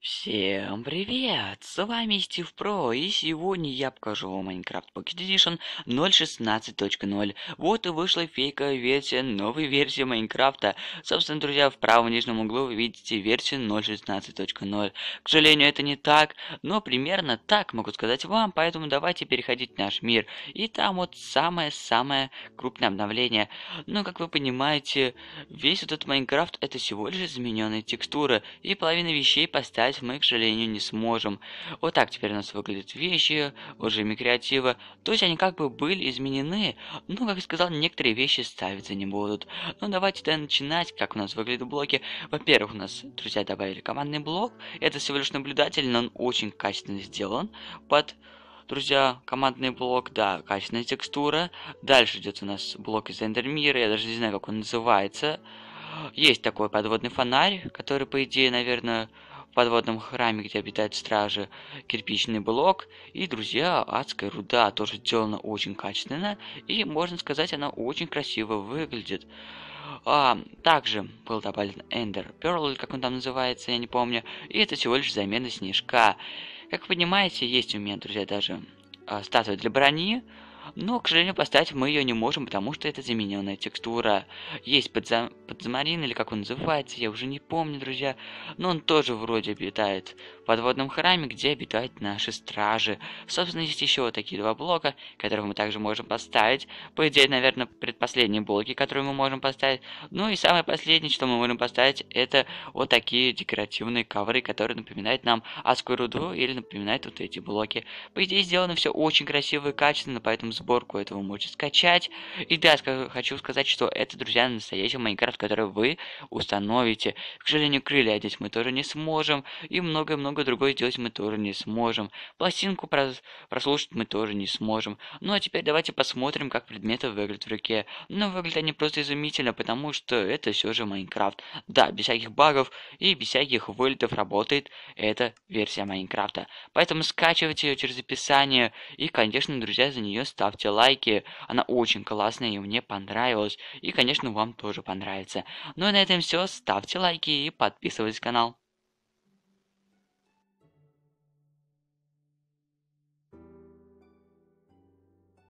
Всем привет! С вами Стив Про, и сегодня я покажу вам Minecraft Pocket Edition 0.16.0. Вот и вышла фейковая версия новой версии Майнкрафта. Собственно, друзья, в правом нижнем углу вы видите версию 0.16.0. К сожалению, это не так, но примерно так могу сказать вам, поэтому давайте переходить в наш мир. И там вот самое-самое крупное обновление. Но, ну, как вы понимаете, весь этот Майнкрафт это всего лишь измененные текстуры, и половина вещей поставили создать мы, к сожалению, не сможем. Вот так теперь у нас выглядят вещи, уже креатива. То есть они как бы были изменены, но, как я сказал, некоторые вещи ставиться не будут. Ну, давайте тогда начинать, как у нас выглядят блоки. Во-первых, у нас, друзья, добавили командный блок. Это всего лишь наблюдатель, но он очень качественно сделан под друзья, командный блок, да, качественная текстура. Дальше идет у нас блок из эндермира, я даже не знаю, как он называется. Есть такой подводный фонарь, который, по идее, наверное, в подводном храме, где обитает стражи, кирпичный блок и друзья адская руда, тоже сделана очень качественно и, можно сказать, она очень красиво выглядит. А, также был добавлен Эндер Перл, или как он там называется, я не помню, и это всего лишь замена снежка. Как вы понимаете, есть у меня, друзья, даже а, статуя для брони, но, к сожалению, поставить мы ее не можем, потому что это замененная текстура. Есть подза... подзамарин, или как он называется, я уже не помню, друзья. Но он тоже вроде обитает в подводном храме, где обитают наши стражи. Собственно, есть еще вот такие два блока, которые мы также можем поставить. По идее, наверное, предпоследние блоки, которые мы можем поставить. Ну и самое последнее, что мы можем поставить, это вот такие декоративные ковры, которые напоминают нам Аскуруду или напоминают вот эти блоки. По идее, сделано все очень красиво и качественно, поэтому сборку этого можете скачать. И да, хочу сказать, что это, друзья, настоящий Майнкрафт, который вы установите. К сожалению, крылья здесь мы тоже не сможем. И многое-многое другое сделать мы тоже не сможем. Пластинку прос прослушать мы тоже не сможем. Ну а теперь давайте посмотрим, как предметы выглядят в руке. Ну, выглядят они просто изумительно, потому что это все же Майнкрафт. Да, без всяких багов и без всяких вылетов работает эта версия Майнкрафта. Поэтому скачивайте ее через описание и, конечно, друзья, за нее ставьте ставьте лайки. Она очень классная и мне понравилась. И, конечно, вам тоже понравится. Ну и на этом все. Ставьте лайки и подписывайтесь на канал.